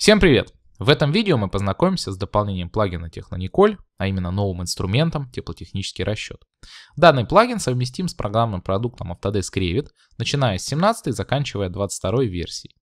Всем привет! В этом видео мы познакомимся с дополнением плагина Технониколь, а именно новым инструментом теплотехнический расчет. Данный плагин совместим с программным продуктом Autodesk Revit, начиная с 17 и заканчивая 22 версией.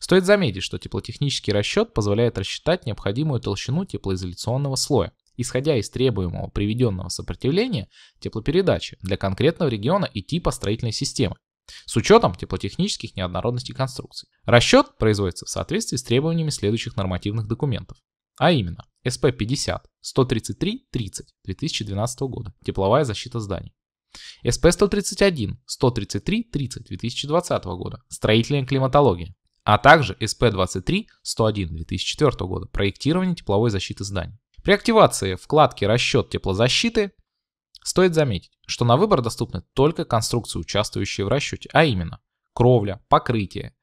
Стоит заметить, что теплотехнический расчет позволяет рассчитать необходимую толщину теплоизоляционного слоя, исходя из требуемого приведенного сопротивления теплопередачи для конкретного региона и типа строительной системы, с учетом теплотехнических неоднородностей конструкций. Расчет производится в соответствии с требованиями следующих нормативных документов, а именно СП 50 133 30 2012 года «Тепловая защита зданий», СП 131 133 30 2020 года «Строительная климатология», а также СП 23 101 2004 года «Проектирование тепловой защиты зданий». При активации вкладки «Расчет теплозащиты» Стоит заметить, что на выбор доступны только конструкции, участвующие в расчете, а именно кровля, покрытие,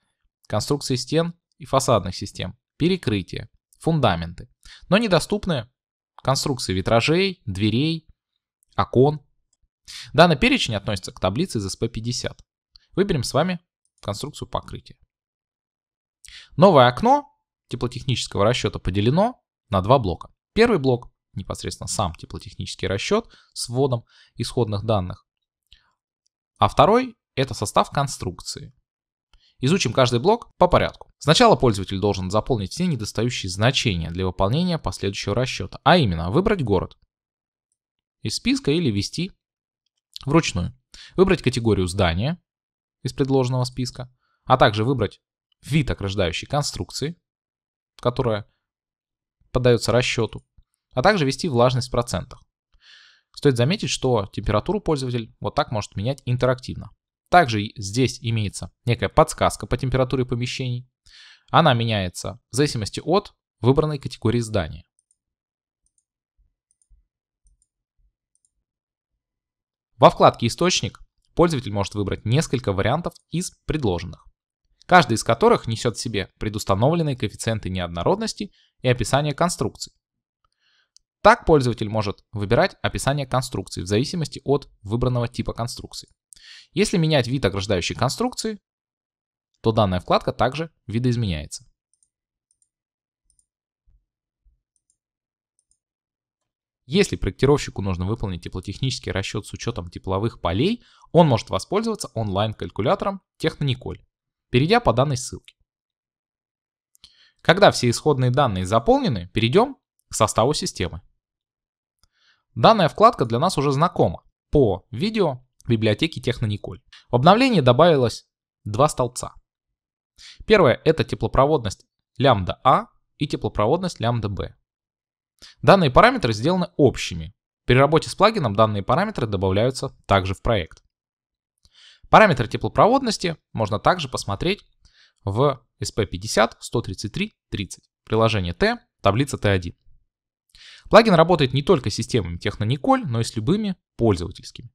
конструкции стен и фасадных систем, перекрытие, фундаменты, но недоступны конструкции витражей, дверей, окон. Данный перечень относится к таблице из СП 50 Выберем с вами конструкцию покрытия. Новое окно теплотехнического расчета поделено на два блока. Первый блок непосредственно сам теплотехнический расчет с вводом исходных данных. А второй – это состав конструкции. Изучим каждый блок по порядку. Сначала пользователь должен заполнить все недостающие значения для выполнения последующего расчета, а именно выбрать город из списка или ввести вручную. Выбрать категорию здания из предложенного списка, а также выбрать вид ограждающей конструкции, которая подается расчету, а также ввести влажность в процентах. Стоит заметить, что температуру пользователь вот так может менять интерактивно. Также здесь имеется некая подсказка по температуре помещений. Она меняется в зависимости от выбранной категории здания. Во вкладке «Источник» пользователь может выбрать несколько вариантов из предложенных, каждый из которых несет в себе предустановленные коэффициенты неоднородности и описание конструкции. Так пользователь может выбирать описание конструкции в зависимости от выбранного типа конструкции. Если менять вид ограждающей конструкции, то данная вкладка также видоизменяется. Если проектировщику нужно выполнить теплотехнический расчет с учетом тепловых полей, он может воспользоваться онлайн-калькулятором Технониколь, перейдя по данной ссылке. Когда все исходные данные заполнены, перейдем к составу системы. Данная вкладка для нас уже знакома по видео библиотеки Технониколь. В обновлении добавилось два столбца. Первое – это теплопроводность лямбда А и теплопроводность лямбда Б. Данные параметры сделаны общими. При работе с плагином данные параметры добавляются также в проект. Параметры теплопроводности можно также посмотреть в SP50 133 30, приложение Т, таблица Т1. Плагин работает не только с системами Технониколь, но и с любыми пользовательскими.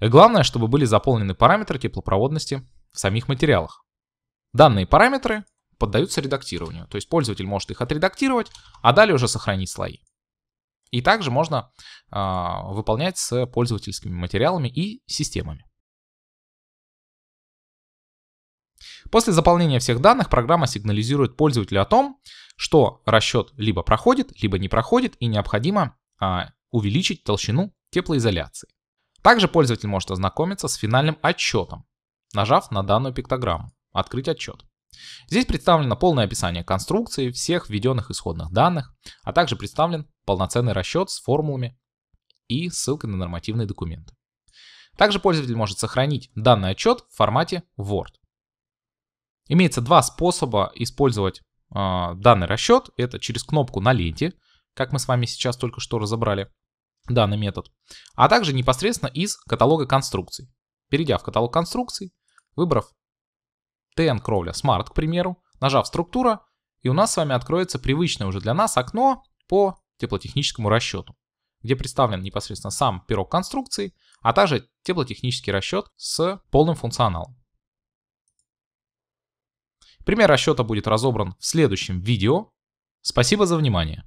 главное, чтобы были заполнены параметры теплопроводности в самих материалах. Данные параметры поддаются редактированию, то есть пользователь может их отредактировать, а далее уже сохранить слои. И также можно э, выполнять с пользовательскими материалами и системами. После заполнения всех данных программа сигнализирует пользователю о том, что расчет либо проходит, либо не проходит, и необходимо а, увеличить толщину теплоизоляции. Также пользователь может ознакомиться с финальным отчетом, нажав на данную пиктограмму «Открыть отчет». Здесь представлено полное описание конструкции, всех введенных исходных данных, а также представлен полноценный расчет с формулами и ссылкой на нормативные документы. Также пользователь может сохранить данный отчет в формате Word. Имеется два способа использовать э, данный расчет. Это через кнопку на ленте, как мы с вами сейчас только что разобрали данный метод. А также непосредственно из каталога конструкций. Перейдя в каталог конструкций, выбрав TN кровля Smart, к примеру, нажав «Структура», и у нас с вами откроется привычное уже для нас окно по теплотехническому расчету, где представлен непосредственно сам пирог конструкции, а также теплотехнический расчет с полным функционалом. Пример расчета будет разобран в следующем видео. Спасибо за внимание.